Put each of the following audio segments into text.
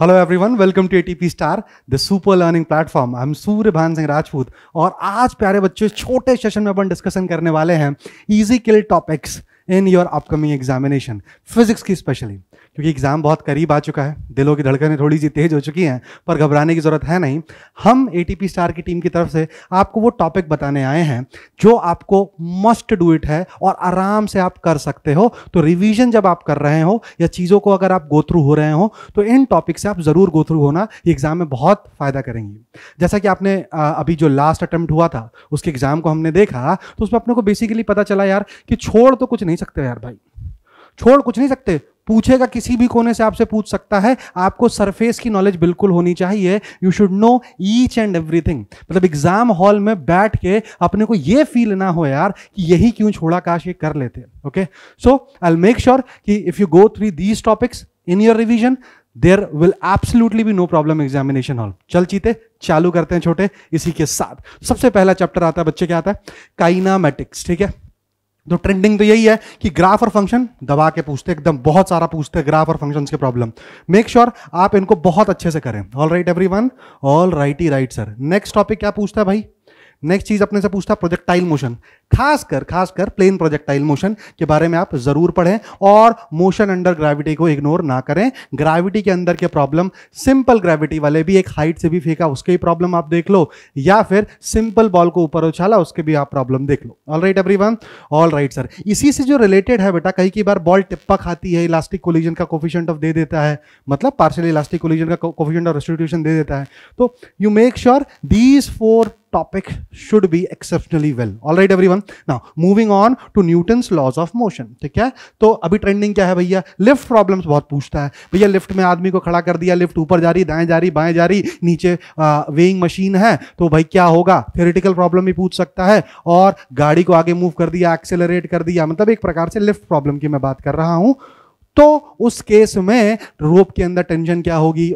Hello everyone welcome to ATP star the super learning platform I am Surya Bhan Singh Rajput और आज प्यारे बच्चों छोटे सेशन में अपन डिस्कशन करने वाले हैं easy kill topics in your upcoming examination physics की स्पेशली क्योंकि एग्ज़ाम बहुत करीब आ चुका है दिलों की धड़कनें थोड़ी सी तेज़ हो चुकी हैं पर घबराने की ज़रूरत है नहीं हम ए स्टार की टीम की तरफ से आपको वो टॉपिक बताने आए हैं जो आपको मस्ट डू इट है और आराम से आप कर सकते हो तो रिविज़न जब आप कर रहे हो या चीज़ों को अगर आप गोथ्रू हो रहे हो तो इन टॉपिक से आप ज़रूर गोथ्रू होना एग्ज़ाम में बहुत फ़ायदा करेंगी जैसा कि आपने अभी जो लास्ट अटैम्प्ट हुआ था उसके एग्ज़ाम को हमने देखा तो उसमें अपने को बेसिकली पता चला यार कि छोड़ तो कुछ नहीं सकते यार भाई छोड़ कुछ नहीं सकते पूछेगा किसी भी कोने से आपसे पूछ सकता है आपको सरफेस की नॉलेज बिल्कुल होनी चाहिए you should know each and everything मतलब एग्जाम हॉल में बैठ के अपने को ये फील ना हो यार कि यही क्यों छोड़ा काश ये कर लेते okay so I make sure कि if you go through these topics in your revision there will absolutely be no problem examination hall चल चीते चालू करते हैं छोटे इसी के साथ सबसे पहला चैप्टर आता है बच्चे क्या आता है काइनामेटिक्स ठीक है तो ट्रेंडिंग तो यही है कि ग्राफ और फंक्शन दबा के पूछते एकदम बहुत सारा पूछते हैं ग्राफ और फंक्शन के प्रॉब्लम मेक श्योर आप इनको बहुत अच्छे से करें all right everyone all right ही राइट सर नेक्स्ट टॉपिक क्या पूछता है भाई नेक्स्ट चीज अपने से पूछता है प्रोजेक्टाइल मोशन खासकर खासकर प्लेन प्रोजेक्टाइल मोशन के बारे में आप जरूर पढ़ें और मोशन अंडर ग्रेविटी को इग्नोर ना करें ग्रेविटी के अंदर के प्रॉब्लम सिंपल ग्रेविटी वाले भी एक हाइट से भी फेंका उसके भी प्रॉब्लम आप देख लो या फिर सिंपल बॉल को ऊपर उछाला उसके भी आप प्रॉब्लम देख लो all right every all right sir इसी से जो रिलेटेड है बेटा कई की बार बॉल टिप्पा खाती है इलास्टिक कोलिजन का कोफिशियंट ऑफ दे देता है मतलब पार्शियल इलास्टिक कोलिजन का कोफिशियंट ऑफ रेस्टिट्यूशन दे देता है तो you make sure these four topic should be exceptionally well all right every problem now moving on to Newton laws of motion ठीक है तो अभी ट्रेंडिंग क्या है भैया लिफ्ट प्रॉब्लम्स बहुत पूछता है भैया लिफ्ट में आदमी को खड़ा कर दिया लिफ्ट ऊपर जा रही दाएं जा रही बाएं जा रही नीचे वेइंग मशीन है तो भाई क्या होगा थियोरिटिकल प्रॉब्लम भी पूछ सकता है और गाड़ी को आगे मूव कर दिया एक्सेलरेट कर दिया मतलब एक प्रकार से लिफ्ट प्रॉब्लम की मैं बात कर रहा हूं तो उस केस में रोप के अंदर टेंशन क्या होगी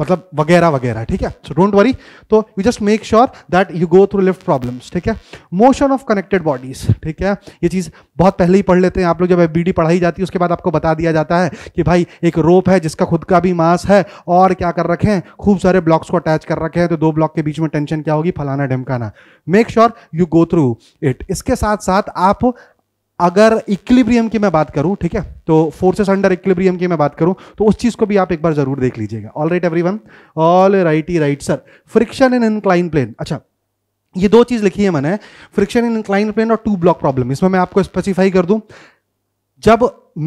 मतलब वगैरह वगैरह ठीक है सो डोंट वरी तो you just make sure that you go through lift problems ठीक है मोशन ऑफ कनेक्टेड बॉडीज ठीक है ये चीज़ बहुत पहले ही पढ़ लेते हैं आप लोग जब डी पढ़ाई जाती है उसके बाद आपको बता दिया जाता है कि भाई एक रोप है जिसका खुद का भी मास है और क्या कर रखें खूब सारे ब्लॉक्स को अटैच कर रखे हैं तो दो ब्लॉक के बीच में टेंशन क्या होगी फलाना ढमकाना make sure you go through it इसके साथ साथ आप अगर इक्लिब्रियम की मैं बात करूं ठीक है तो फोर्सेस अंडर इक्लिब्रियम की मैं बात करूं तो उस चीज को भी आप एक बार जरूर देख लीजिएगा all right everyone all right ई right sir friction in inclined plane अच्छा ये दो चीज लिखी है मैंने फ्रिक्शन इन इनक्लाइन प्लेन और टू ब्लॉक प्रॉब्लम इसमें मैं आपको स्पेसिफाई कर दूं जब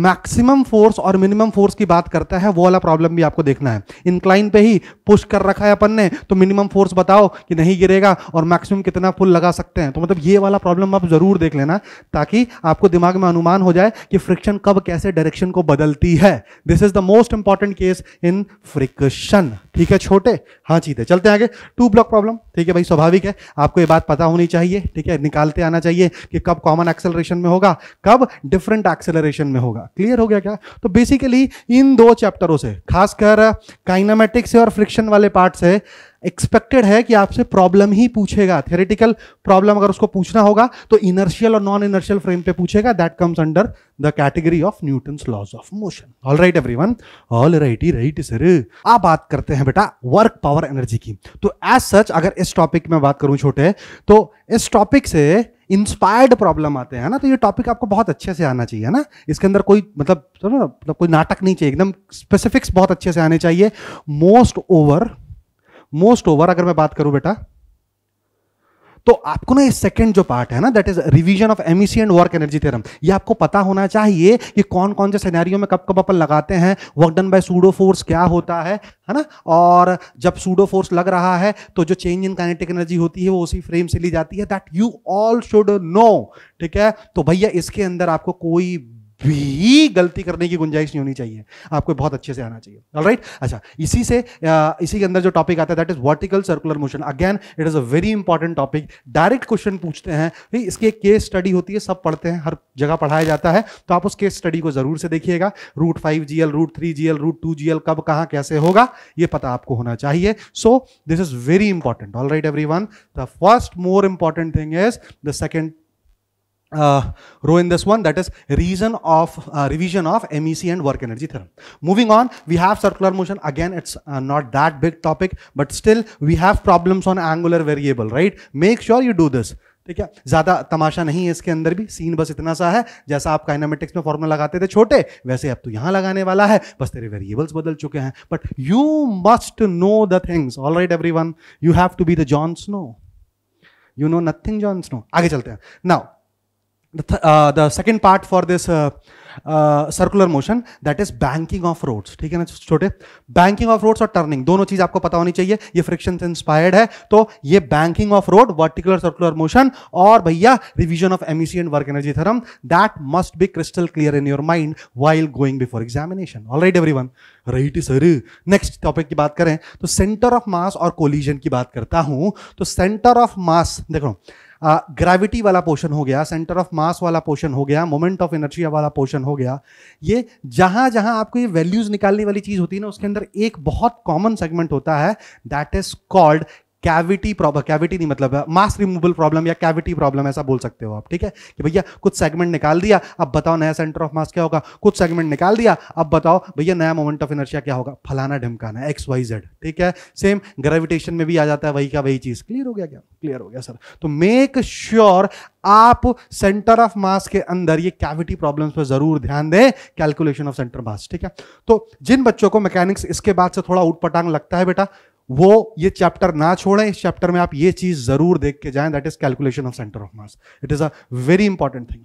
मैक्सिमम फोर्स और मिनिमम फोर्स की बात करता है वो वाला प्रॉब्लम भी आपको देखना है इंक्लाइन पे ही पुश कर रखा है अपन ने तो मिनिमम फोर्स बताओ कि नहीं गिरेगा और मैक्सिमम कितना पुल लगा सकते हैं तो मतलब ये वाला प्रॉब्लम आप जरूर देख लेना ताकि आपको दिमाग में अनुमान हो जाए कि फ्रिक्शन कब कैसे डायरेक्शन को बदलती है this is the most important case in friction ठीक है छोटे हाँ चीते चलते आगे टू ब्लॉक प्रॉब्लम ठीक है भाई स्वाभाविक है आपको ये बात पता होनी चाहिए ठीक है निकालते आना चाहिए कि कब कॉमन एक्सेलरेशन में होगा कब डिफरेंट एक्सेलरेशन में होगा क्लियर हो गया क्या तो बेसिकली इन दो चैप्टरों से खासकर काइनामेटिक्स और फ्रिक्शन वाले पार्ट से एक्सपेक्टेड है कि आपसे प्रॉब्लम ही पूछेगा थेरेटिकल प्रॉब्लम अगर उसको पूछना होगा तो इनर्शियल और नॉन इनर्शियल फ्रेम पे पूछेगा that comes under the category of Newton laws of motion all right everyone all right ही राइट सर आप बात करते हैं बेटा वर्क पावर एनर्जी की तो एज सच अगर इस टॉपिक में बात करूं छोटे तो इस टॉपिक से इंस्पायर्ड प्रॉब्लम आते हैं ना तो ये टॉपिक आपको बहुत अच्छे से आना चाहिए ना इसके अंदर कोई मतलब ना, मतलब कोई नाटक नहीं चाहिए एकदम स्पेसिफिक्स बहुत अच्छे से आने चाहिए मोस्ट ओवर मोस्ट ओवर अगर मैं बात करूं बेटा तो आपको ना ये सेकंड जो पार्ट है ना दैट इज रिवीजन ऑफ एमिसी एंड वर्क एनर्जी थ्योरम ये आपको पता होना चाहिए कि कौन कौन से सिनेरियो में कब कब अपन लगाते हैं work done by pseudo force क्या होता है है ना और जब सूडो फोर्स लग रहा है तो जो चेंज इन काइनेटिक एनर्जी होती है वो उसी फ्रेम से ली जाती है that you all should know ठीक है तो भैया इसके अंदर आपको कोई भी गलती करने की गुंजाइश नहीं होनी चाहिए आपको बहुत अच्छे से आना चाहिए ऑल राइट अच्छा इसी से इसी के अंदर जो टॉपिक आता है that is vertical circular motion again it is a very important topic direct question पूछते हैं भाई इसकी एक केस स्टडी होती है सब पढ़ते हैं हर जगह पढ़ाया जाता है तो आप उस केस स्टडी को जरूर से देखिएगा root five G L root three G L root two G L कब कहाँ कैसे होगा ये पता आपको होना चाहिए so this is very important all right everyone the first more important thing is the second uh, row in this one that is reason of uh, revision of MEC and work energy theorem. Moving on, we have circular motion. Again, it's uh, not that big topic, but still we have problems on angular variable, right? Make sure you do this. ठीक है ज्यादा तमाशा नहीं है इसके अंदर भी scene बस इतना सा है जैसा आप काइनामेटिक्स में फॉर्मूला लगाते थे छोटे वैसे अब तो यहां लगाने वाला है बस तेरे वेरिएबल्स बदल चुके हैं but you must know the things all right everyone you have to be the John Snow you know nothing John Snow आगे चलते हैं now the, th uh, the second part for this uh, uh, circular motion that is banking of roads ठीक है ना छोटे banking of roads और turning दोनों चीज आपको पता होनी चाहिए ये friction से inspired है तो ये banking of road vertical circular motion और भैया revision of MEC and work energy theorem that must be crystal clear in your mind while going before examination all right everyone right sir next topic की बात करें तो center of mass और collision की बात करता हूं तो center of mass देखो ग्रेविटी वाला पोर्शन हो गया सेंटर ऑफ मास वाला पोर्शन हो गया मोमेंट ऑफ एनर्जी वाला पोर्शन हो गया ये जहां जहां आपको ये वैल्यूज निकालने वाली चीज़ होती है ना उसके अंदर एक बहुत कॉमन सेगमेंट होता है that is called cavity problem cavity नहीं मतलब मास रिमूवल प्रॉब्लम या कैविटी प्रॉब्लम ऐसा बोल सकते हो आप ठीक है कि भैया कुछ सेगमेंट निकाल दिया अब बताओ नया सेंटर ऑफ मास क्या होगा कुछ सेगमेंट निकाल दिया अब बताओ भैया नया मोमेंट ऑफ इनर्शिया क्या होगा फलाना ढिमकाना एक्स वाई जेड ठीक है सेम ग्रेविटेशन में भी आ जाता है वही का वही चीज क्लियर हो गया क्या क्लियर हो गया सर तो मेक श्योर आप सेंटर ऑफ मास के अंदर ये कैविटी प्रॉब्लम्स पर जरूर ध्यान दें कैलकुलेशन ऑफ सेंटर मास ठीक है तो जिन बच्चों को मैकेनिक्स इसके बाद से थोड़ा उठपटांग लगता है बेटा वो ये चैप्टर ना छोड़ें इस चैप्टर में आप ये चीज जरूर देख के जाएं that is calculation of centre of mass it is a very important thing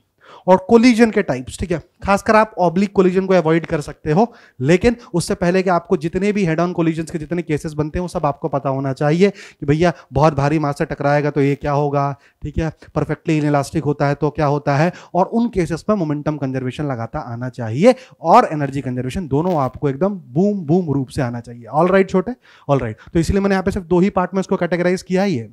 और कोलिजन के टाइप्स ठीक है खासकर आप ऑब्लिक कोलिजन को अवॉइड कर सकते हो लेकिन उससे पहले कि आपको जितने भी हेड ऑन कोलिजन के जितने केसेस बनते हैं वो सब आपको पता होना चाहिए कि भैया बहुत भारी मास से टकराएगा तो ये क्या होगा ठीक है परफेक्टली इलास्टिक होता है तो क्या होता है और उन केसेस में मोमेंटम कंजर्वेशन लगाता आना चाहिए और एनर्जी कंजर्वेशन दोनों आपको एकदम बूम बूम रूप से आना चाहिए ऑल छोटे ऑल तो इसलिए मैंने यहाँ पे सिर्फ दो ही पार्ट में उसको कैटेगराइज किया ही है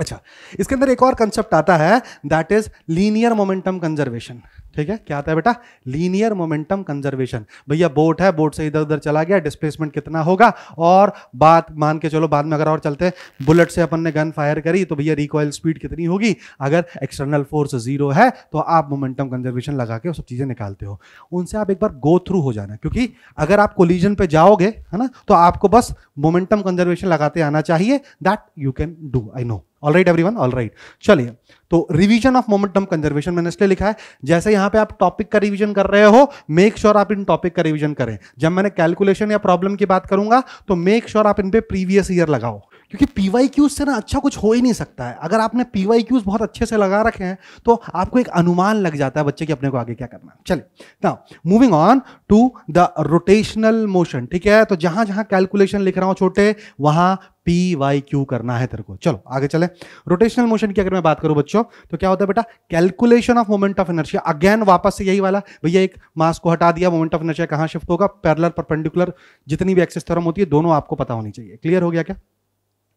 अच्छा इसके अंदर एक और कंसेप्ट आता है that is linear momentum conservation ठीक है क्या आता है बेटा लीनियर मोमेंटम कंजर्वेशन भैया बोट है बोट से इधर उधर चला गया डिस्प्लेसमेंट कितना होगा और बात मान के चलो बाद में अगर और चलते बुलेट से अपन ने गन फायर करी तो भैया रिकॉयल स्पीड कितनी होगी अगर एक्सटर्नल फोर्स जीरो है तो आप मोमेंटम कंजर्वेशन लगा के वो सब चीज़ें निकालते हो उनसे आप एक बार गो थ्रू हो जाना क्योंकि अगर आप कोलिजन पे जाओगे है ना तो आपको बस मोमेंटम कंजर्वेशन लगाते आना चाहिए that you can do I know all right everyone all right चलिए तो रिवीजन ऑफ मोमेंटम कंजर्वेशन मैंने इसलिए लिखा है जैसे यहां पे आप टॉपिक का रिवीजन कर रहे हो मेक श्योर sure आप इन टॉपिक का रिवीजन करें जब मैंने कैलकुलेशन या प्रॉब्लम की बात करूंगा तो मेक श्योर sure आप इन पे प्रीवियस ईयर लगाओ क्योंकि पीवाई क्यूज से ना अच्छा कुछ हो ही नहीं सकता है अगर आपने पीवाई क्यूज बहुत अच्छे से लगा रखे हैं तो आपको एक अनुमान लग जाता है बच्चे की अपने को आगे क्या करना है चलिए ना moving on to the rotational motion ठीक है तो जहां जहां कैलकुलेशन लिख रहा हूं छोटे वहां पी वाई क्यू करना है तेरे को चलो आगे चले रोटेशनल मोशन की अगर मैं बात करूं बच्चों तो क्या होता है बेटा calculation of moment of inertia again वापस से यही वाला भैया एक मास को हटा दिया मोमेंट ऑफ इनर्शिया कहां शिफ्ट होगा पैरलर परपेंडिकुलर जितनी भी एक्सेस थ्योरम होती है दोनों आपको पता होनी चाहिए क्लियर हो गया क्या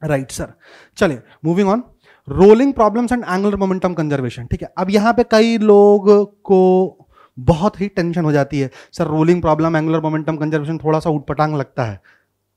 राइट सर चलिए moving on rolling problems and angular momentum conservation ठीक है अब यहाँ पे कई लोग को बहुत ही टेंशन हो जाती है sir rolling problem angular momentum conservation थोड़ा सा उटपटांग लगता है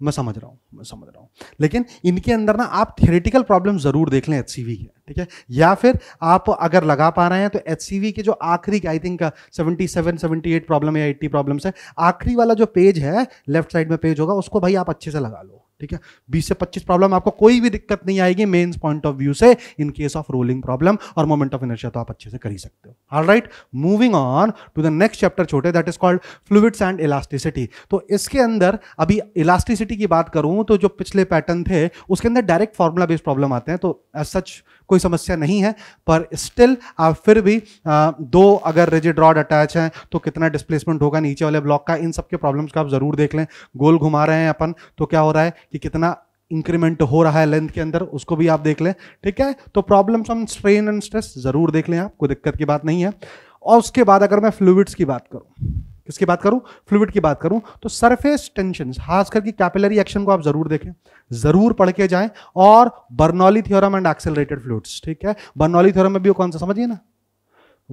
मैं समझ रहा हूँ मैं समझ रहा हूँ लेकिन इनके अंदर ना आप थियोरेटिकल प्रॉब्लम ज़रूर देख लें एच सी के ठीक है या फिर आप अगर लगा पा रहे हैं तो एच के जो आखिरी I think seventy seven seventy eight problem या एट्टी प्रॉब्लम्स है आखिरी वाला जो पेज है लेफ्ट साइड में पेज होगा उसको भाई आप अच्छे से लगा लो ठीक है बीस से पच्चीस प्रॉब्लम आपको कोई भी दिक्कत नहीं आएगी मेन्स पॉइंट ऑफ व्यू से in case of rolling problem और मोमेंट ऑफ इनर्शिया तो आप अच्छे से कर ही सकते हो all right moving on to the next chapter छोटे that is called fluids and elasticity तो इसके अंदर अभी इलास्टिसिटी की बात करूं तो जो पिछले पैटर्न थे उसके अंदर डायरेक्ट फॉर्मुला बेस्ड प्रॉब्लम आते हैं तो एज सच कोई समस्या नहीं है पर स्टिल आप फिर भी आ, दो अगर रिजिड रॉड अटैच है तो कितना डिस्प्लेसमेंट होगा नीचे वाले ब्लॉक का इन सबके प्रॉब्लम्स का आप जरूर देख लें गोल घुमा रहे हैं अपन तो क्या हो रहा है कि कितना इंक्रीमेंट हो रहा है लेंथ के अंदर उसको भी आप देख लें ठीक है तो problems on strain and stress जरूर देख लें आप कोई दिक्कत की बात नहीं है और उसके बाद अगर मैं फ्लूइड्स की बात करूँ किसकी बात करूं फ्लूड की बात करूं तो सरफेस टेंशन खास करके कैपिलरी एक्शन को आप जरूर देखें जरूर पढ़ के जाएं और Bernoulli theorem and accelerated fluids ठीक है बर्नौली थ्योरम में भी वो कौन सा समझिए ना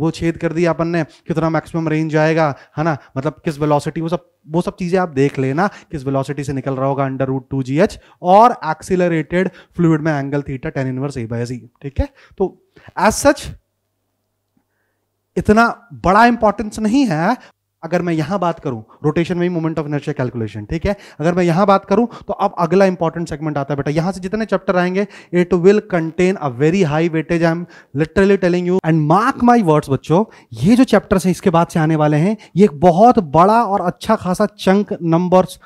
वो छेद कर दिया अपन ने कितना मैक्सिमम रेंज आएगा है ना मतलब किस वेलोसिटी वो सब वो सब चीज़ें आप देख लेना किस वेलोसिटी से निकल रहा होगा under root two G H और एक्सिलरेटेड फ्लूड में angle theta tan inverse A by G ठीक है तो एज सच इतना बड़ा इंपॉर्टेंस नहीं है अगर मैं यहां बात करूं रोटेशन में मोमेंट ऑफ इनर्शिया कैलकुलेशन ठीक है अगर मैं यहां बात करूं तो अब अगला इंपॉर्टेंट सेगमेंट आता है बेटा यहां से जितने चैप्टर आएंगे it will contain a very high weightage I am literally telling you and mark my words बच्चों ये जो चैप्टर्स हैं इसके बाद से आने वाले हैं ये एक बहुत बड़ा और अच्छा खासा चंक नंबर्स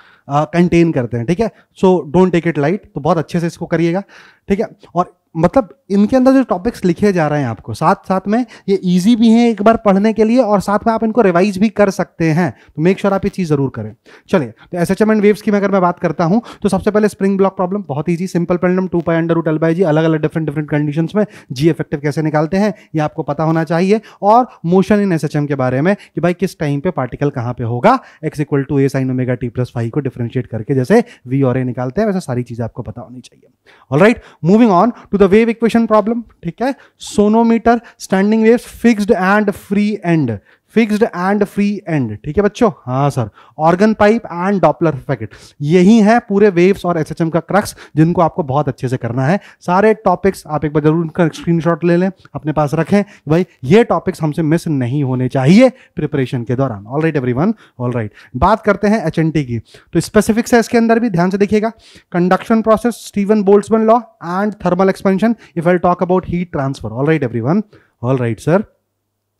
कंटेन करते हैं ठीक है so don't take it light तो बहुत अच्छे से इसको करिएगा ठीक है और मतलब इनके अंदर जो टॉपिक्स लिखे जा रहे हैं आपको साथ साथ में ये इजी भी हैं एक बार पढ़ने के लिए और साथ में आप इनको रिवाइज भी कर सकते हैं तो मेक श्योर sure आप ये चीज़ ज़रूर करें चलिए तो S H M and waves की मैं अगर मैं बात करता हूँ तो सबसे पहले स्प्रिंग ब्लॉक प्रॉब्लम बहुत easy simple problem two pi under उल बाई जी अलग अलग डिफरेंट डिफरेंट कंडीशन में जी इफेक्टिव कैसे निकालते हैं ये आपको पता होना चाहिए और motion in S H M के बारे में कि भाई किस टाइम पर पार्टिकल कहाँ पे होगा X equal to A sine omega T plus five को डिफ्रेंशिएट करके जैसे वी और ए निकालते हैं वैसे सारी चीज आपको पता होनी चाहिए all moving on to the wave equation problem ठीक है sonometer standing wave fixed end free end fixed end free end ठीक है बच्चों हाँ sir organ pipe and Doppler packet यही है पूरे वेव्स और एसएचएम का क्रक्स जिनको आपको बहुत अच्छे से करना है सारे टॉपिक्स आप एक बार जरूर उनका स्क्रीनशॉट ले लें अपने पास रखें भाई ये टॉपिक्स हमसे मिस नहीं होने चाहिए प्रिपरेशन के दौरान all right everyone all right बात करते हैं एच की तो स्पेसिफिक्स है इसके अंदर भी ध्यान से देखिएगा conduction process Stefan Boltzmann law and thermal expansion if I talk about heat transfer all right everyone all right sir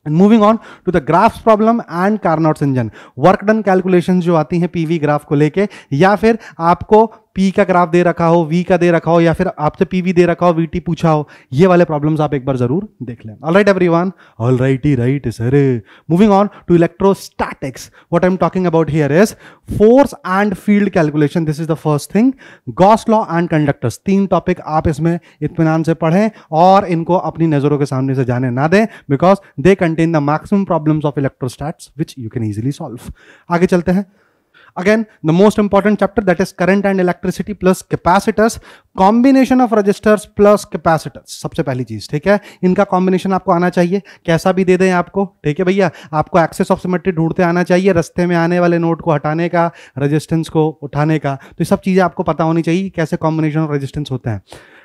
And moving on to the graphs problem and Carnot's engine. Work done calculations जो आती हैं PV graph को लेके या फिर आपको P का graph दे रखा हो वी का दे रखा हो या फिर आपसे पीवी दे रखा हो वीटी पूछा हो ये वाले प्रॉब्लम्स आप एक बार जरूर देख लें all right everyone all right ही right sir moving on to electrostatics what I am talking about here is force and field calculation this is the first thing Gauss law and conductors तीन topic आप इसमें इतमान से पढ़ें और इनको अपनी नजरों के सामने से जाने ना दें because they contain the maximum problems of electrostatics which you can easily solve आगे चलते हैं Again, the most important chapter that is current and electricity plus capacitors, combination of resistors plus capacitors. सबसे पहली चीज ठीक है इनका कॉम्बिनेशन आपको आना चाहिए कैसा भी दे दें आपको ठीक है भैया आपको एक्सेस ऑफ सिमेट्री ढूंढते आना चाहिए रस्ते में आने वाले नोट को हटाने का रजिस्टेंस को उठाने का तो ये सब चीजें आपको पता होनी चाहिए कैसे कॉम्बिनेशन ऑफ रजिस्टेंस होते हैं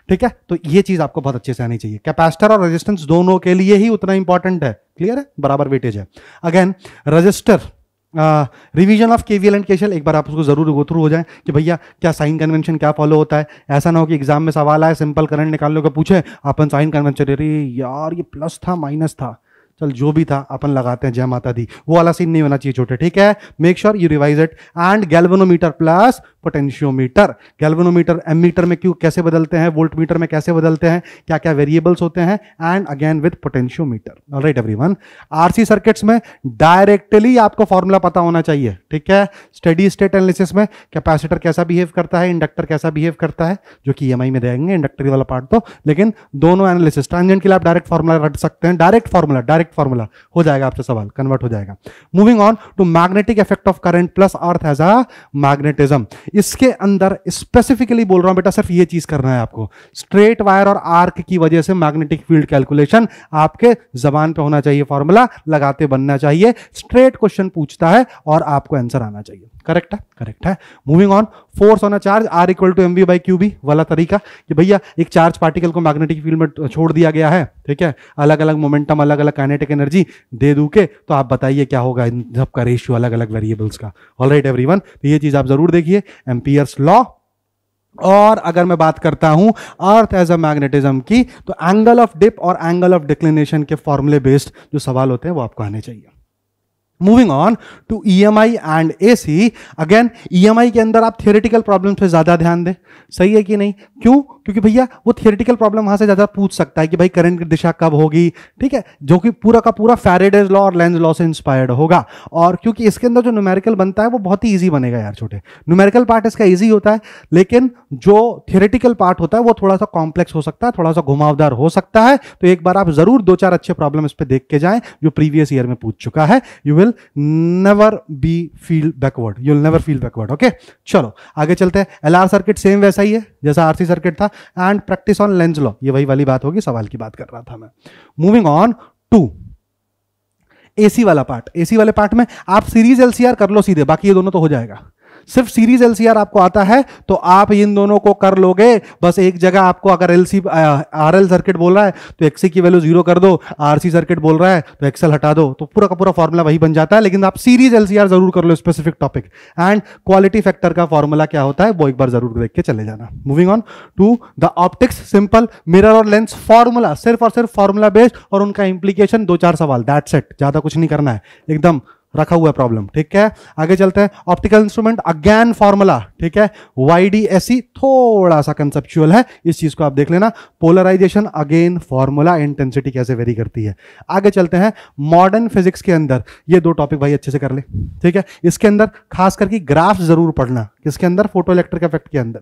ठीक है तो ये चीज आपको बहुत अच्छे से आनी चाहिए कैपेसिटर और रेजिस्टेंस दोनों के लिए ही उतना इंपॉर्टेंट है क्लियर है बराबर वेटेज है again register revision of KVL and KCL एक बार आप उसको जरूर गो थ्रू हो जाए कि भैया क्या साइन कन्वेंशन क्या फॉलो होता है ऐसा ना हो कि एग्जाम में सवाल आए सिंपल करंट निकालने का पूछे अपन साइन कन्वेंशन अरे यार ये प्लस था माइनस था चल जो भी था अपन लगाते हैं जय माता दी वो वाला सीन नहीं होना चाहिए छोटे ठीक है make sure you revise it and galvanometer plus potentiometer galvanometer ammeter में क्यों कैसे बदलते हैं वोल्ट मीटर में कैसे बदलते हैं क्या क्या वेरिएबल्स होते हैं and again with potentiometer right everyone RC circuits में डायरेक्टली आपको फॉर्मूला पता होना चाहिए ठीक है स्टडी स्टेट एनालिसिस में कैपेसिटर कैसा बिहेव करता है इंडक्टर कैसा बिहेव करता है जो कि ई e में देंगे इंडक्टरी वाला पार्ट तो लेकिन दोनों एनालिसिस ट्रांजेंट के लिए आप डायरेक्ट फॉर्मूला रख सकते हैं डायरेक्ट फॉर्मूला डायरेक्ट फॉर्मूला हो जाएगा आपसे सवाल कन्वर्ट हो जाएगा moving on to magnetic effect of current plus earth as a magnetism इसके अंदर स्पेसिफिकली बोल रहा हूं बेटा सिर्फ ये चीज करना है आपको स्ट्रेट वायर और आर्क की वजह से मैग्नेटिक फील्ड कैलकुलेशन आपके जबान पे होना चाहिए फॉर्मूला लगाते बनना चाहिए स्ट्रेट क्वेश्चन पूछता है और आपको आंसर आना चाहिए करेक्ट है करेक्ट है moving on force on a charge R equal to M V by Q B वाला तरीका कि भैया एक चार्ज पार्टिकल को मैग्नेटिक फील्ड में छोड़ दिया गया है ठीक है अलग अलग मोमेंटम अलग अलग काइनेटिक एनर्जी दे दू के तो आप बताइए क्या होगा इन सबका रेशियो अलग अलग वेरिएबल्स का ऑल राइट एवरी वन तो ये चीज़ आप ज़रूर देखिए एम्पियर्स लॉ और अगर मैं बात करता हूं अर्थ एज अ मैग्नेटिज्म की तो एंगल ऑफ डिप और एंगल ऑफ डिक्लिनेशन के फॉर्मूले बेस्ड जो सवाल होते हैं वो आपको आने चाहिए moving on to E M I and A C again E M I के अंदर आप थियोरिटिकल प्रॉब्लम पे ज़्यादा ध्यान दें सही है कि नहीं क्यों क्योंकि भैया वो थियोरिटिकल प्रॉब्लम वहां से ज़्यादा पूछ सकता है कि भाई करंट की दिशा कब होगी ठीक है जो कि पूरा का पूरा फेरेडेज लॉ और लेंज लॉ से इंस्पायर्ड होगा और क्योंकि इसके अंदर जो न्यूमेरिकल बनता है वो बहुत ही ईजी बनेगा यार छोटे न्यूमेरिकल पार्ट इसका ईजी होता है लेकिन जो थियोरिटिकल पार्ट होता है वो थोड़ा सा कॉम्प्लेक्स हो सकता है थोड़ा सा घुमावदार हो सकता है तो एक बार आप ज़रूर दो चार अच्छे प्रॉब्लम इस पर देख के जाए जो प्रीवियस ईयर में पूछ चुका है you will will never be feel backward you will never feel backward okay चलो आगे चलते हैं एल आर सर्किट सेम वैसा ही है जैसा आरसी सर्किट था and practice on Lenz law ये वही वाली बात होगी सवाल की बात कर रहा था मैं मूविंग ऑन टू एसी वाला पार्ट एसी वाले पार्ट में आप सीरीज एलसीआर कर लो सीधे बाकी ये दोनों तो हो जाएगा सिर्फ सीरीज एलसीआर आपको आता है तो आप इन दोनों को कर लोगे बस एक जगह आपको अगर एलसी आरएल सर्किट बोल रहा है तो एक्सी की वैल्यू जीरो कर दो आरसी सर्किट बोल रहा है तो एक्सएल हटा दो तो पूरा का पूरा फॉर्मूला वही बन जाता है लेकिन आप सीरीज एलसीआर जरूर कर लो specific topic and quality factor का फॉर्मूला क्या होता है वो एक बार जरूर देख के चले जाना moving on to the optics simple mirror और लेंस फॉर्मूला सिर्फ और सिर्फ फॉर्मूला बेस्ड और उनका इंप्लीकेशन दो चार सवाल दैट सेट ज्यादा कुछ नहीं करना है एकदम रखा हुआ है प्रॉब्लम ठीक है आगे चलते हैं ऑप्टिकल इंस्ट्रूमेंट अगैन फॉर्मूला ठीक है वाई डी एस सी थोड़ा सा कंसेप्चुअल है इस चीज को आप देख लेना पोलराइजेशन अगेन फॉर्मूला इंटेंसिटी कैसे वेरी करती है आगे चलते हैं मॉडर्न फिजिक्स के अंदर ये दो टॉपिक भाई अच्छे से कर ले ठीक है इसके अंदर खास करके ग्राफ जरूर पढ़ना किसके अंदर फोटो इलेक्ट्रिक इफेक्ट के अंदर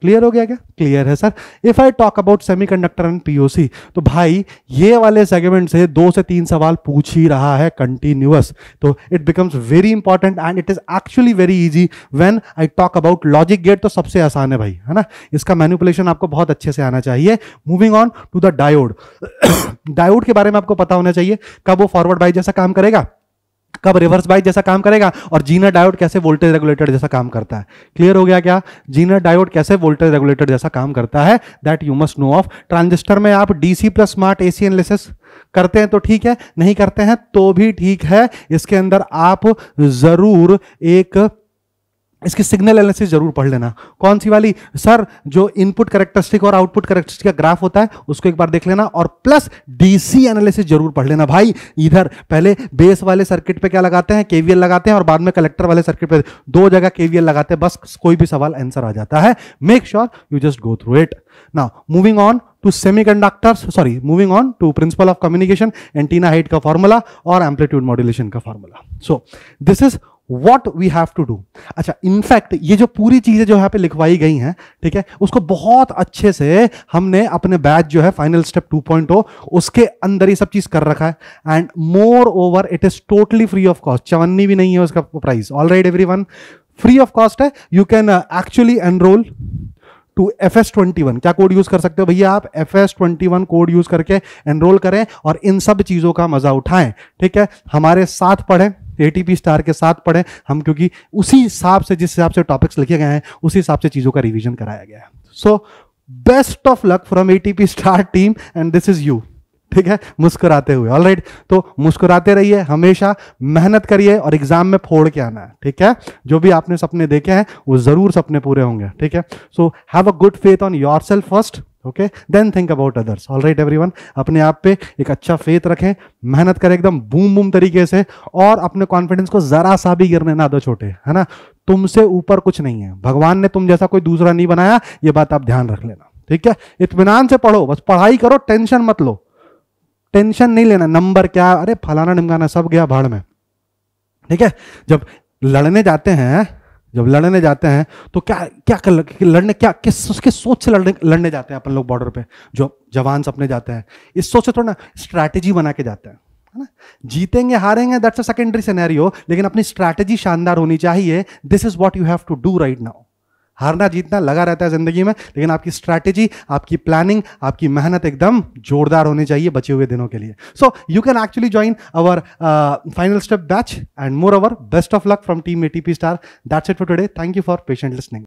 क्लियर हो गया क्या क्लियर है sir if I talk about semiconductor and POC तो भाई ये वाले सेगमेंट से दो से तीन सवाल पूछ ही रहा है कंटिन्यूअस तो it becomes very important and it is actually very easy when I talk about logic gate तो सबसे आसान है भाई है ना इसका मैनिपुलेशन आपको बहुत अच्छे से आना चाहिए moving on to the diode diode के बारे में आपको पता होना चाहिए कब वो फॉरवर्ड बाई जैसा काम करेगा कब रिवर्स बाइज जैसा काम करेगा और जीनर डायोड कैसे वोल्टेज रेगुलेटर जैसा काम करता है क्लियर हो गया क्या जीनर डायोड कैसे वोल्टेज रेगुलेटर जैसा काम करता है that you must know of transistor में आप DC plus smart AC analysis करते हैं तो ठीक है नहीं करते हैं तो भी ठीक है इसके अंदर आप जरूर एक इसकी सिग्नल एनालिसिस जरूर पढ़ लेना कौन सी वाली सर जो इनपुट करेक्टरिस्टिक और आउटपुट करेक्टरिस्टिक का ग्राफ होता है उसको एक बार देख लेना और प्लस डीसी एनालिसिस जरूर पढ़ लेना भाई इधर पहले बेस वाले सर्किट पे क्या लगाते हैं केवीएल लगाते हैं और बाद में कलेक्टर वाले सर्किट पे दो जगह केवीएल लगाते हैं बस कोई भी सवाल आंसर आ जाता है make sure you just go through it ना moving on to conductor sorry moving on to principle of communication antenna height का फॉर्मूला और एम्पलीट्यूड मॉड्यूलेशन का formula so this is what we have to do अच्छा in fact ये जो पूरी चीजें जो यहाँ पे लिखवाई गई हैं ठीक है उसको बहुत अच्छे से हमने अपने बैच जो है फाइनल स्टेप 2.0 उसके अंदर ये सब चीज कर रखा है and moreover it is totally free of cost चवन्नी भी नहीं है उसका price all right everyone free of cost है you can actually enrol to F S twenty one क्या कोड यूज कर सकते हो भैया आप F S twenty one code use करके एनरोल करें और इन सब चीजों का मजा उठाएं ठीक है हमारे साथ पढ़ें एटीपी स्टार के साथ पढ़ें हम क्योंकि उसी हिसाब से जिस हिसाब से टॉपिक्स लिखे गए हैं उसी हिसाब से चीज़ों का रिविजन कराया गया है so best of luck from ATP star team and this is you ठीक है मुस्कुराते हुए ऑल राइट तो मुस्कुराते रहिए हमेशा मेहनत करिए और एग्जाम में फोड़ के आना है ठीक है जो भी आपने सपने देखे हैं वो जरूर सपने पूरे होंगे ठीक है so have a good faith on yourself first okay then think about others all right every अपने आप पे एक अच्छा फेथ रखें मेहनत करें एकदम बूम बूम तरीके से और अपने कॉन्फिडेंस को जरा सा भी गिरने ना दो छोटे है ना तुमसे ऊपर कुछ नहीं है भगवान ने तुम जैसा कोई दूसरा नहीं बनाया ये बात आप ध्यान रख लेना ठीक है इतमान से पढ़ो बस पढ़ाई करो टेंशन मत लो टेंशन नहीं लेना नंबर क्या अरे फलाना निमकाना सब गया भाड़ में ठीक है जब लड़ने जाते हैं जब लड़ने जाते हैं तो क्या क्या कर, लड़ने क्या किस उसके सोच से लड़ने लड़ने जाते हैं अपन लोग बॉर्डर पे जो जवान अपने जाते हैं इस सोच से थोड़ा ना स्ट्रैटेजी बना के जाते हैं है ना जीतेंगे हारेंगे दैट्स अ सेकेंडरी सिनेरियो लेकिन अपनी स्ट्रैटेजी शानदार होनी चाहिए this is what you have to do right now हारना जीतना लगा रहता है ज़िंदगी में लेकिन आपकी स्ट्रैटेजी आपकी प्लानिंग आपकी मेहनत एकदम जोरदार होनी चाहिए बचे हुए दिनों के लिए so you can actually join our final step batch and more our best of luck from team A T P star that's it for today thank you for patient listening